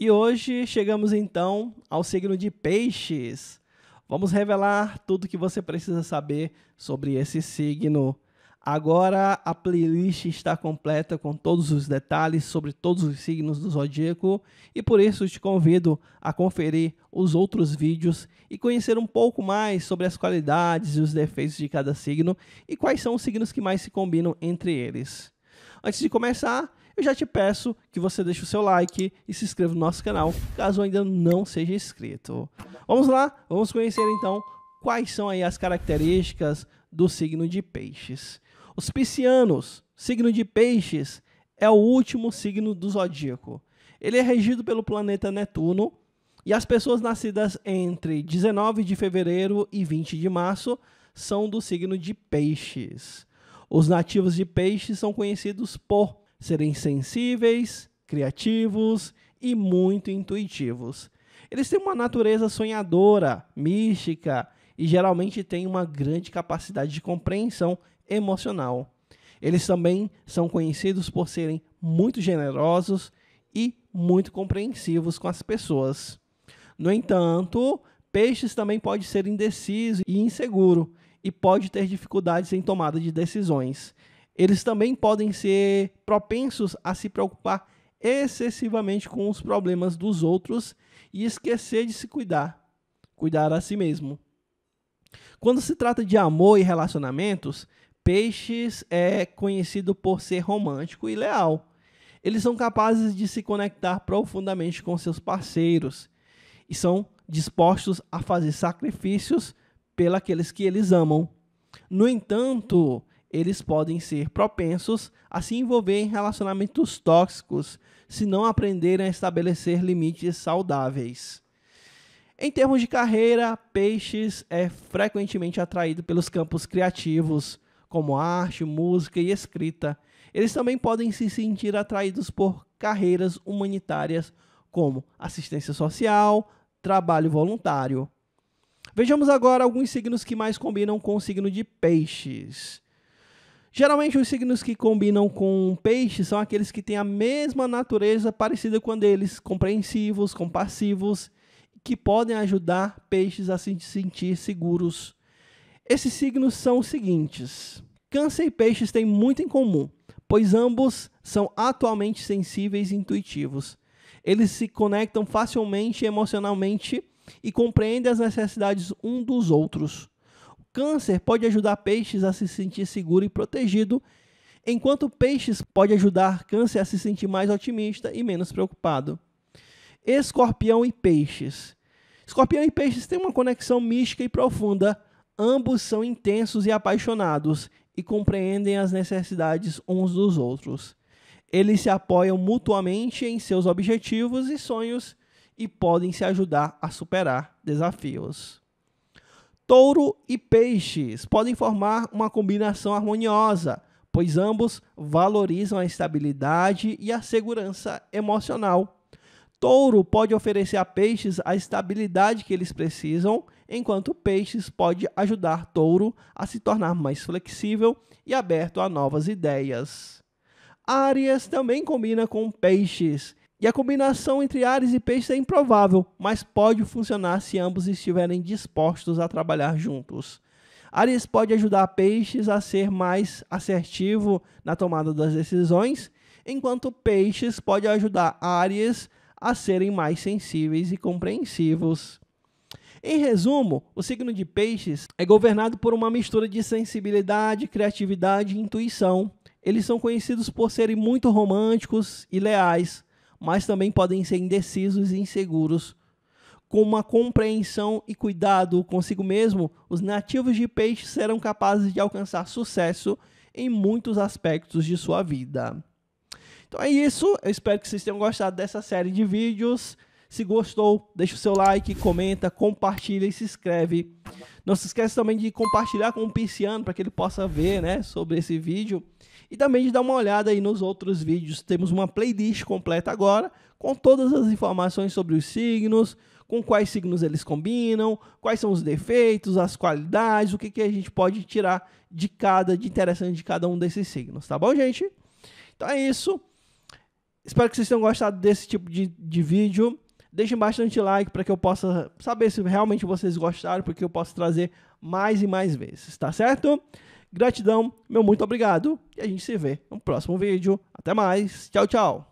E hoje chegamos então ao signo de Peixes. Vamos revelar tudo que você precisa saber sobre esse signo. Agora a playlist está completa com todos os detalhes sobre todos os signos do zodíaco e por isso te convido a conferir os outros vídeos e conhecer um pouco mais sobre as qualidades e os defeitos de cada signo e quais são os signos que mais se combinam entre eles. Antes de começar, eu já te peço que você deixe o seu like e se inscreva no nosso canal, caso ainda não seja inscrito. Vamos lá, vamos conhecer então quais são aí as características do signo de peixes. Os piscianos, signo de peixes, é o último signo do zodíaco. Ele é regido pelo planeta Netuno e as pessoas nascidas entre 19 de fevereiro e 20 de março são do signo de peixes. Os nativos de peixes são conhecidos por serem sensíveis, criativos e muito intuitivos. Eles têm uma natureza sonhadora, mística e geralmente têm uma grande capacidade de compreensão emocional. Eles também são conhecidos por serem muito generosos e muito compreensivos com as pessoas. No entanto, peixes também pode ser indeciso e inseguro e pode ter dificuldades em tomada de decisões eles também podem ser propensos a se preocupar excessivamente com os problemas dos outros e esquecer de se cuidar, cuidar a si mesmo. Quando se trata de amor e relacionamentos, Peixes é conhecido por ser romântico e leal. Eles são capazes de se conectar profundamente com seus parceiros e são dispostos a fazer sacrifícios pelos aqueles que eles amam. No entanto, eles podem ser propensos a se envolver em relacionamentos tóxicos se não aprenderem a estabelecer limites saudáveis. Em termos de carreira, Peixes é frequentemente atraído pelos campos criativos, como arte, música e escrita. Eles também podem se sentir atraídos por carreiras humanitárias, como assistência social, trabalho voluntário. Vejamos agora alguns signos que mais combinam com o signo de Peixes. Geralmente, os signos que combinam com peixes peixe são aqueles que têm a mesma natureza parecida com a deles, compreensivos, compassivos, que podem ajudar peixes a se sentir seguros. Esses signos são os seguintes: Câncer e peixes têm muito em comum, pois ambos são atualmente sensíveis e intuitivos. Eles se conectam facilmente emocionalmente e compreendem as necessidades um dos outros câncer pode ajudar peixes a se sentir seguro e protegido, enquanto peixes pode ajudar câncer a se sentir mais otimista e menos preocupado. Escorpião e peixes. Escorpião e peixes têm uma conexão mística e profunda. Ambos são intensos e apaixonados e compreendem as necessidades uns dos outros. Eles se apoiam mutuamente em seus objetivos e sonhos e podem se ajudar a superar desafios. Touro e peixes podem formar uma combinação harmoniosa, pois ambos valorizam a estabilidade e a segurança emocional. Touro pode oferecer a peixes a estabilidade que eles precisam, enquanto peixes pode ajudar Touro a se tornar mais flexível e aberto a novas ideias. Áries também combina com peixes e a combinação entre Ares e Peixes é improvável, mas pode funcionar se ambos estiverem dispostos a trabalhar juntos. Ares pode ajudar Peixes a ser mais assertivo na tomada das decisões, enquanto Peixes pode ajudar Ares a serem mais sensíveis e compreensivos. Em resumo, o signo de Peixes é governado por uma mistura de sensibilidade, criatividade e intuição. Eles são conhecidos por serem muito românticos e leais, mas também podem ser indecisos e inseguros. Com uma compreensão e cuidado consigo mesmo, os nativos de peixe serão capazes de alcançar sucesso em muitos aspectos de sua vida. Então é isso, eu espero que vocês tenham gostado dessa série de vídeos. Se gostou, deixa o seu like, comenta, compartilha e se inscreve não se esqueça também de compartilhar com o Pisciano para que ele possa ver, né, sobre esse vídeo. E também de dar uma olhada aí nos outros vídeos. Temos uma playlist completa agora com todas as informações sobre os signos, com quais signos eles combinam, quais são os defeitos, as qualidades, o que, que a gente pode tirar de cada, de interessante de cada um desses signos, tá bom, gente? Então é isso. Espero que vocês tenham gostado desse tipo de, de vídeo. Deixem bastante like para que eu possa saber se realmente vocês gostaram, porque eu posso trazer mais e mais vezes, tá certo? Gratidão, meu muito obrigado e a gente se vê no próximo vídeo. Até mais, tchau, tchau!